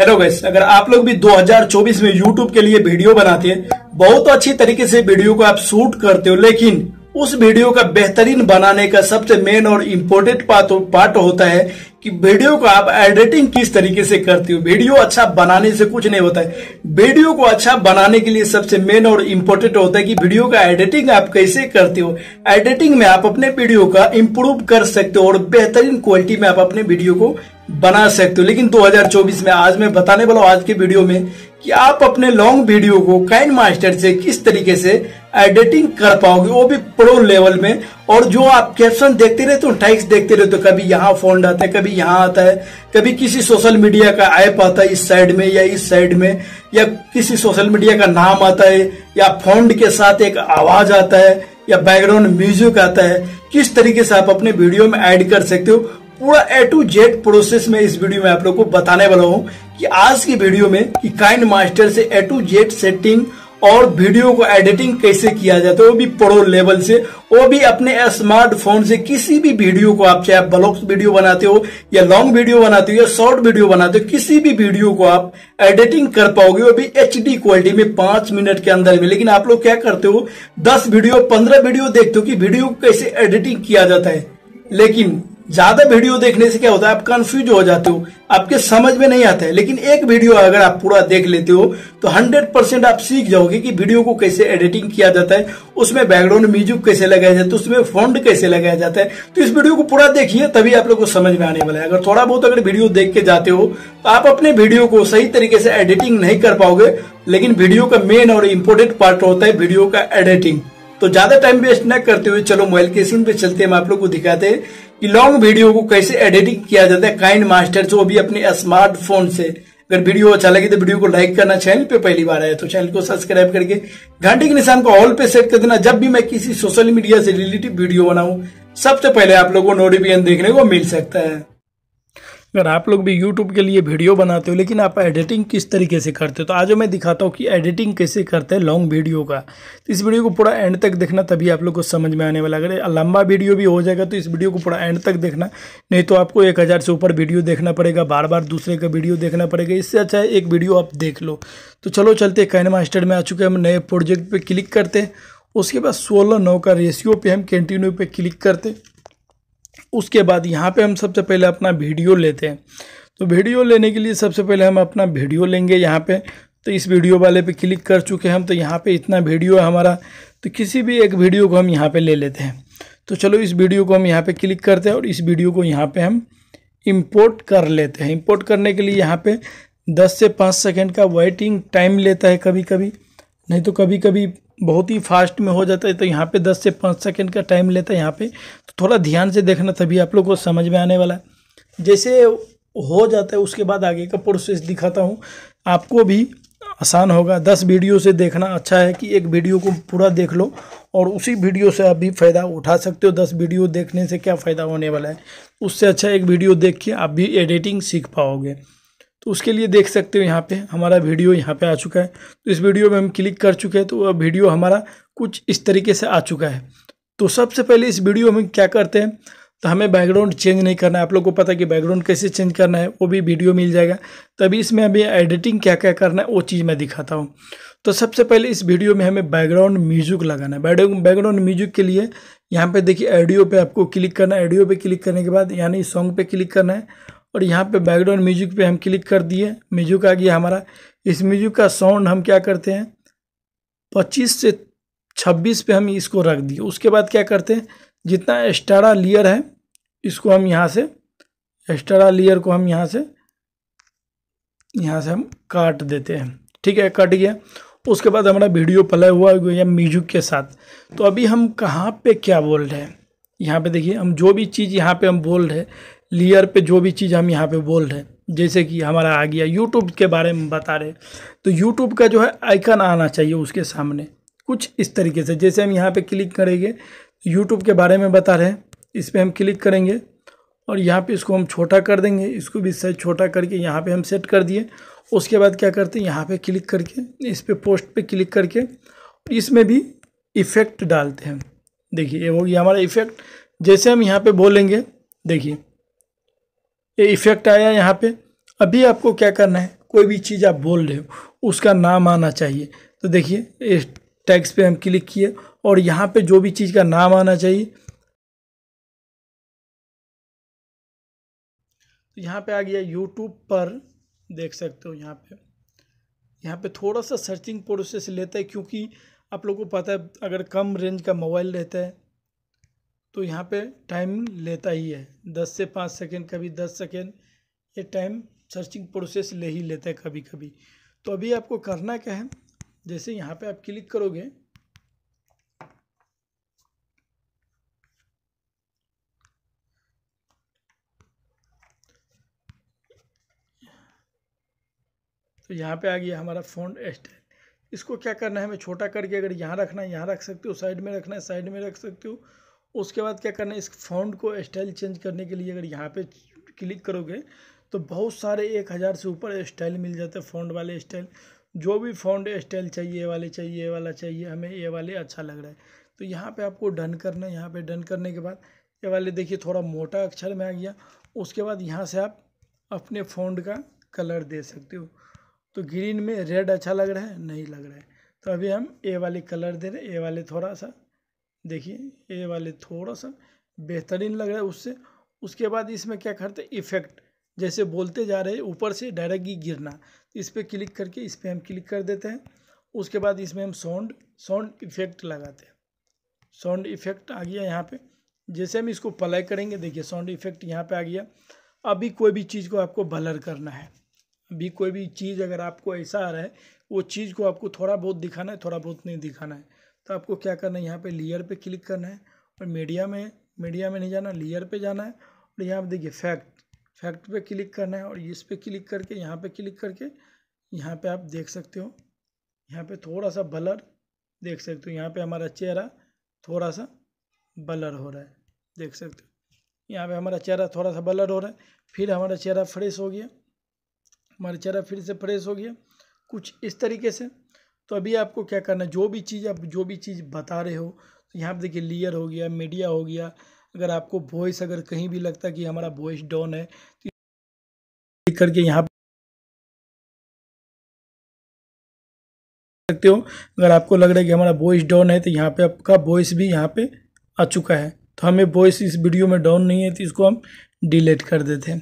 hello guys अगर आप लोग भी 2024 में YouTube के लिए वीडियो बनाते हैं बहुत अच्छी तरीके से वीडियो को आप शूट करते हो लेकिन उस वीडियो का बेहतरीन बनाने का सबसे मेन और इम्पोर्टेंट पार्ट पार्ट होता है कि वीडियो को आप एडिटिंग किस तरीके से करते हो वीडियो अच्छा बनाने से कुछ नहीं होता है वीडियो को अच्छा बनाने के लिए सबसे मेन और इम्पोर्टेंट होता है कि वीडियो का एडिटिंग आप कैसे करते हो एडिटिंग में आप अपने वीडियो का इम्प्रूव कर सकते हो और बेहतरीन क्वालिटी में आप अपने वीडियो को बना सकते हो लेकिन 2024 में आज मैं बताने वाला हूँ आज के वीडियो में कि आप अपने लॉन्ग वीडियो को काइन मास्टर से किस तरीके से एडिटिंग कर पाओगे वो भी प्रो लेवल में और जो आप कैप्शन देखते रहते हो तो, टाइक्स देखते रहते हो तो कभी यहाँ फोन आता है कभी यहाँ आता है कभी किसी सोशल मीडिया का ऐप आता है इस साइड में या इस साइड में या किसी सोशल मीडिया का नाम आता है या फोन के साथ एक आवाज आता है या बैकग्राउंड म्यूजिक आता है किस तरीके से आप अपने वीडियो में ऐड कर सकते हो पूरा ए टू जेड प्रोसेस में इस वीडियो में आप लोग को बताने वाला हूँ कि आज की वीडियो में कि काइंड मास्टर से ए टू जेड सेटिंग और वीडियो को एडिटिंग कैसे किया जाता है वो भी प्रो लेवल से वो भी अपने स्मार्टफोन से किसी भी वीडियो को आप चाहे ब्लॉग वीडियो बनाते हो या लॉन्ग वीडियो बनाते हो या शॉर्ट वीडियो बनाते हो किसी भी वीडियो को आप एडिटिंग कर पाओगे वो भी एच क्वालिटी में पांच मिनट के अंदर में लेकिन आप लोग क्या करते हो दस वीडियो पंद्रह वीडियो देखते हो कि वीडियो को कैसे एडिटिंग किया जाता है लेकिन ज्यादा वीडियो देखने से क्या होता है आप कंफ्यूज हो जाते हो आपके समझ में नहीं आता है लेकिन एक वीडियो अगर आप पूरा देख लेते हो तो 100 परसेंट आप सीख जाओगे कि वीडियो को कैसे एडिटिंग किया जाता है उसमें बैकग्राउंड म्यूजिक कैसे लगाया जाता है तो उसमें फॉन्ड कैसे लगाया जाता है तो इस वीडियो को पूरा देखिए तभी आप लोग को समझ में आने वाला है अगर थोड़ा बहुत अगर वीडियो देख के जाते हो तो आप अपने वीडियो को सही तरीके से एडिटिंग नहीं कर पाओगे लेकिन वीडियो का मेन और इम्पोर्टेंट पार्ट होता है वीडियो का एडिटिंग तो ज्यादा टाइम वेस्ट न करते हुए चलो मोबाइल के सीन पे चलते हम आप लोग को दिखाते हैं कि लॉन्ग वीडियो को कैसे एडिटिंग किया जाता है काइंड मास्टर जो भी अपने स्मार्टफोन से अगर वीडियो अच्छा लगे तो वीडियो को लाइक करना चैनल पे पहली बार आया तो चैनल को सब्सक्राइब करके घंटे के निशान को ऑल पे सेट कर देना जब भी मैं किसी सोशल मीडिया से रिलेटेड वीडियो बनाऊ सबसे पहले आप लोगों को नोटिफिकेशन देखने को मिल सकता है अगर आप लोग भी यूट्यूब के लिए वीडियो बनाते हो लेकिन आप एडिटिंग किस तरीके से करते हो तो आज मैं दिखाता हूँ कि एडिटिंग कैसे करते हैं लॉन्ग वीडियो का तो इस वीडियो को पूरा एंड तक देखना तभी आप लोग को समझ में आने वाला अगर लंबा वीडियो भी हो जाएगा तो इस वीडियो को पूरा एंड तक देखना नहीं तो आपको एक हज़ार से ऊपर वीडियो देखना पड़ेगा बार बार दूसरे का वीडियो देखना पड़ेगा इससे अच्छा है एक वीडियो आप देख लो तो चलो चलते कैन मास्टर में आ चुके हम नए प्रोजेक्ट पर क्लिक करते हैं उसके बाद सोलह नौ का रेशियो पे हम कंटिन्यू पे क्लिक करते हैं उसके बाद यहाँ पे हम सबसे पहले अपना वीडियो लेते हैं तो वीडियो लेने के लिए सबसे पहले हम अपना वीडियो लेंगे यहाँ पे तो इस वीडियो वाले पे क्लिक कर चुके हैं हम तो यहाँ पे इतना वीडियो है हमारा तो किसी भी एक वीडियो को हम यहाँ पे ले लेते हैं तो चलो इस वीडियो को हम यहाँ पे क्लिक करते हैं और इस वीडियो को यहाँ पे हम इम्पोर्ट कर लेते हैं इम्पोर्ट करने के लिए यहाँ पर दस से पाँच सेकेंड का वेटिंग टाइम लेता है कभी कभी नहीं तो कभी कभी बहुत ही फास्ट में हो जाता है तो यहाँ पे 10 से 5 सेकंड का टाइम लेता है यहाँ पे तो थोड़ा ध्यान से देखना तभी आप लोग को समझ में आने वाला है जैसे हो जाता है उसके बाद आगे का प्रोसेस दिखाता हूँ आपको भी आसान होगा दस वीडियो से देखना अच्छा है कि एक वीडियो को पूरा देख लो और उसी वीडियो से आप भी फ़ायदा उठा सकते हो दस वीडियो देखने से क्या फ़ायदा होने वाला है उससे अच्छा एक वीडियो देख के आप भी एडिटिंग सीख पाओगे तो उसके लिए देख सकते हो यहाँ पे हमारा वीडियो यहाँ पे आ चुका है तो इस वीडियो में हम क्लिक कर चुके हैं तो वह वीडियो हमारा कुछ इस तरीके से आ चुका है तो सबसे पहले इस वीडियो में क्या करते हैं तो हमें बैकग्राउंड चेंज नहीं करना है आप लोग को पता है कि बैकग्राउंड कैसे चेंज करना है वो भी वीडियो मिल जाएगा तभी इसमें अभी एडिटिंग क्या क्या करना है वो चीज़ मैं दिखाता हूँ तो सबसे पहले इस वीडियो में हमें बैकग्राउंड म्यूजिक लगाना है बैकग्राउंड म्यूजिक के लिए यहाँ पे देखिए ऑडियो पे आपको क्लिक करना है ऑडियो पे क्लिक करने के बाद यानी सॉन्ग पे क्लिक करना है और यहाँ पे बैकग्राउंड म्यूजिक पे हम क्लिक कर दिए म्यूजिक आ गया हमारा इस म्यूजिक का साउंड हम क्या करते हैं पच्चीस से छब्बीस पे हम इसको रख दिए उसके बाद क्या करते हैं जितना एक्स्ट्रा लेयर है इसको हम यहाँ से एक्स्ट्रा लेयर को हम यहाँ से यहाँ से हम काट देते हैं ठीक है कट गया उसके बाद हमारा वीडियो प्ले हुआ या म्यूजिक के साथ तो अभी हम कहाँ पे क्या बोल रहे हैं यहाँ पे देखिए हम जो भी चीज़ यहाँ पे हम बोल रहे हैं लेयर पे जो भी चीज़ हम यहाँ पे बोल रहे हैं जैसे कि हमारा आ गया यूट्यूब के बारे में बता रहे तो यूट्यूब का जो है आइकन आना चाहिए उसके सामने कुछ इस तरीके से जैसे हम यहाँ पे क्लिक करेंगे यूट्यूब तो के बारे में बता रहे हैं इस पर हम क्लिक करेंगे और यहाँ पे इसको हम छोटा कर देंगे इसको भी साइज छोटा करके यहाँ पे हम सेट कर दिए उसके बाद क्या करते हैं यहाँ पे क्लिक करके इस पर पोस्ट पे क्लिक करके इसमें भी इफ़ेक्ट डालते हैं देखिए ये हो गया हमारा इफ़ेक्ट जैसे हम यहाँ पे बोलेंगे देखिए ये इफ़ेक्ट आया यहाँ पे अभी आपको क्या करना है कोई भी चीज़ आप बोल रहे हो उसका नाम आना चाहिए तो देखिए इस टैक्स पे हम क्लिक किए और यहाँ पे जो भी चीज़ का नाम आना चाहिए तो यहाँ पे आ गया यूट्यूब पर देख सकते हो यहाँ पे यहाँ पे थोड़ा सा सर्चिंग प्रोसेस लेता है क्योंकि आप लोगों को पता है अगर कम रेंज का मोबाइल रहता है तो यहाँ पे टाइम लेता ही है दस से पाँच सेकेंड कभी दस सेकेंड ये टाइम सर्चिंग प्रोसेस ले ही लेता है कभी कभी तो अभी आपको करना क्या है जैसे यहाँ पे आप क्लिक करोगे तो यहाँ पे आ गया हमारा फ़ॉन्ट स्टाइल इसको क्या करना है हमें छोटा करके अगर यहाँ रखना है यहाँ रख सकते हो साइड में रखना है साइड में रख सकते हो उसके बाद क्या करना है इस फ़ॉन्ट को स्टाइल चेंज करने के लिए अगर यहाँ पे क्लिक करोगे तो बहुत सारे एक हज़ार से ऊपर स्टाइल मिल जाते हैं फ़ॉन्ट वाले स्टाइल जो भी फ़ॉन्ट स्टाइल चाहिए ये वाले चाहिए ये वाला चाहिए हमें ये वाले अच्छा लग रहा है तो यहाँ पे आपको डन करना है यहाँ पे डन करने के बाद ये वाले देखिए थोड़ा मोटा अक्षर में आ गया उसके बाद यहाँ से आप अपने फ़ॉन्ट का कलर दे सकते हो तो ग्रीन में रेड अच्छा लग रहा है नहीं लग रहा है तो अभी हम ए वाले कलर दे रहे ए वाले थोड़ा सा देखिए ये वाले थोड़ा सा बेहतरीन लग रहा है उससे उसके बाद इसमें क्या करते हैं इफेक्ट जैसे बोलते जा रहे हैं ऊपर से डायरेक्ट ही गिरना इस पर क्लिक करके इस पर हम क्लिक कर देते हैं उसके बाद इसमें हम साउंड साउंड इफेक्ट लगाते हैं साउंड इफेक्ट आ गया यहाँ पे जैसे हम इसको प्लाई करेंगे देखिए साउंड इफेक्ट यहाँ पे आ गया अभी कोई भी चीज़ को आपको बलर करना है अभी कोई भी चीज़ अगर आपको ऐसा आ रहा है वो चीज़ को आपको थोड़ा बहुत दिखाना है थोड़ा बहुत नहीं दिखाना है तो आपको क्या करना है यहाँ पे लेयर पे क्लिक करना है और मीडिया में मीडिया में नहीं जाना लेयर पे जाना है और यहाँ पे देखिए फैक्ट फैक्ट पे क्लिक करना है और इस पर क्लिक करके यहाँ पे क्लिक करके यहाँ पे आप देख सकते हो यहाँ पे थोड़ा सा बलर देख सकते हो यहाँ पे हमारा चेहरा थोड़ा सा बलर हो रहा है देख सकते हो यहाँ पर हमारा चेहरा थोड़ा सा बलर हो रहा है फिर हमारा चेहरा फ्रेश हो गया हमारा चेहरा फिर से फ्रेश हो गया कुछ इस तरीके से तो अभी आपको क्या करना है जो भी चीज़ आप जो भी चीज़ बता रहे हो तो यहाँ पर देखिए लेयर हो गया मीडिया हो गया अगर आपको वॉइस अगर कहीं भी लगता है कि हमारा वॉइस डाउन है तो क्लिक करके यहाँ सकते हो अगर आपको लग रहा है कि हमारा वॉइस डाउन है तो यहाँ पे आपका वॉइस भी यहाँ पे आ चुका है तो हमें वॉइस इस वीडियो में डाउन नहीं है तो इसको हम डिलीट कर देते हैं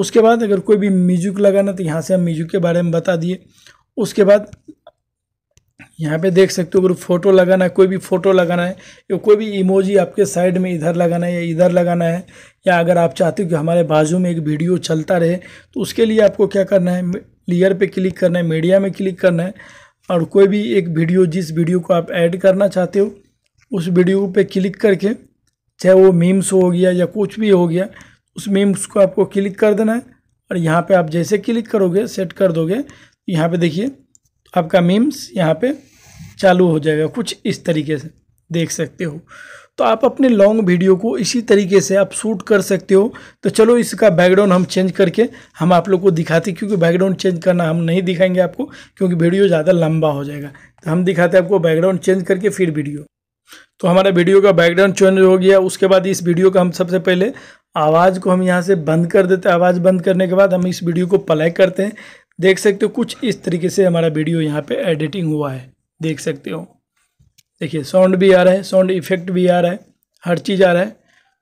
उसके बाद अगर कोई भी म्यूजिक लगाना तो यहाँ से हम म्यूजिक के बारे में बता दिए उसके बाद यहाँ पे देख सकते हो अगर फोटो लगाना है कोई भी फोटो लगाना है या कोई भी इमोजी आपके साइड में इधर लगाना है या इधर लगाना है या अगर आप चाहते हो कि हमारे बाजू में एक वीडियो चलता रहे तो उसके लिए आपको क्या करना है लेयर पे क्लिक करना है मीडिया में क्लिक करना है और कोई भी एक वीडियो जिस वीडियो को आप ऐड करना चाहते हो उस वीडियो पर क्लिक करके चाहे वो मीम्स हो गया या कुछ भी हो गया उस मीम्स को आपको क्लिक कर देना है और यहाँ पर आप जैसे क्लिक करोगे सेट कर दोगे यहाँ पर देखिए आपका मीम्स यहाँ पर चालू हो जाएगा कुछ इस तरीके से देख सकते हो तो आप अपने लॉन्ग वीडियो को इसी तरीके से आप शूट कर सकते हो तो चलो इसका बैकग्राउंड हम चेंज करके हम आप लोग को दिखाते क्योंकि बैकग्राउंड चेंज करना हम नहीं दिखाएंगे आपको क्योंकि वीडियो ज़्यादा लंबा हो जाएगा तो हम दिखाते हैं आपको बैकग्राउंड चेंज करके फिर वीडियो तो हमारा वीडियो का बैकग्राउंड चेंज हो गया उसके बाद इस वीडियो का हम सबसे पहले आवाज़ को हम यहाँ से बंद कर देते हैं आवाज़ बंद करने के बाद हम इस वीडियो को प्ले करते हैं देख सकते हो कुछ इस तरीके से हमारा वीडियो यहाँ पर एडिटिंग हुआ है देख सकते हो देखिए साउंड भी आ रहा है साउंड इफेक्ट भी आ रहा है हर चीज़ आ रहा है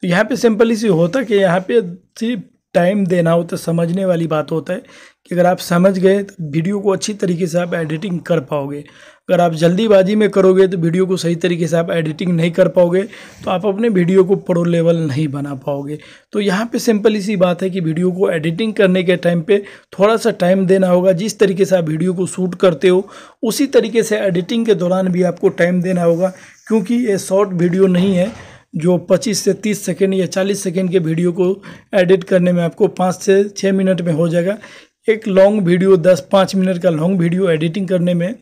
तो यहाँ पे सिंपली सी होता कि यहाँ पे सिर्फ टाइम देना होता तो समझने वाली बात होता है कि अगर आप समझ गए तो वीडियो को अच्छी तरीके से आप एडिटिंग कर पाओगे अगर आप जल्दीबाजी में करोगे तो वीडियो को सही तरीके से आप एडिटिंग नहीं कर पाओगे तो आप अपने वीडियो को प्रो लेवल नहीं बना पाओगे तो यहाँ पे सिंपल इसी बात है कि वीडियो को एडिटिंग करने के टाइम पे थोड़ा सा टाइम देना होगा जिस तरीके से आप वीडियो को शूट करते हो उसी तरीके से एडिटिंग के दौरान भी आपको टाइम देना होगा क्योंकि ये शॉर्ट वीडियो नहीं है जो 25 से 30 सेकेंड या 40 सेकेंड के वीडियो को एडिट करने में आपको पाँच से छः मिनट में हो जाएगा एक लॉन्ग वीडियो दस पाँच मिनट का लॉन्ग वीडियो एडिटिंग करने में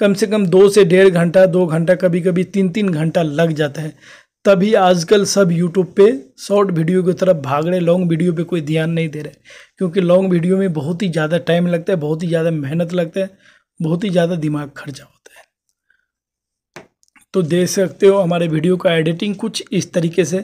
कम से कम दो से डेढ़ घंटा दो घंटा कभी कभी तीन तीन घंटा लग जाता है तभी आजकल सब यूट्यूब पे शॉर्ट वीडियो की तरफ भाग रहे लॉन्ग वीडियो पे कोई ध्यान नहीं दे रहे क्योंकि लॉन्ग वीडियो में बहुत ही ज़्यादा टाइम लगता है बहुत ही ज़्यादा मेहनत लगता है बहुत ही ज़्यादा दिमाग खर्चा होता है तो देख सकते हो हमारे वीडियो का एडिटिंग कुछ इस तरीके से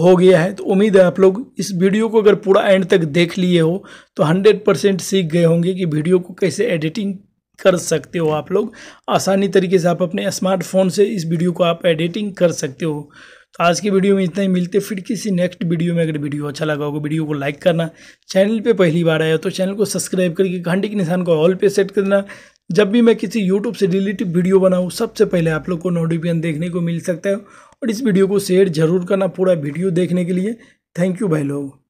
हो गया है तो उम्मीद है आप लोग इस वीडियो को अगर पूरा एंड तक देख लिए हो तो 100 परसेंट सीख गए होंगे कि वीडियो को कैसे एडिटिंग कर सकते हो आप लोग आसानी तरीके से आप अपने स्मार्टफोन से इस वीडियो को आप एडिटिंग कर सकते हो तो आज की वीडियो में इतना ही मिलते फिर किसी नेक्स्ट वीडियो में अगर वीडियो अच्छा लगा होगा वीडियो को लाइक करना चैनल पे पहली बार आया तो चैनल को सब्सक्राइब करके घंटे के निशान को ऑल पे सेट करना जब भी मैं किसी यूट्यूब से रिलेटिव वीडियो बनाऊँ सबसे पहले आप लोग को नोटिफिकेशन देखने को मिल सकता है और इस वीडियो को शेयर जरूर करना पूरा वीडियो देखने के लिए थैंक यू भाई लोग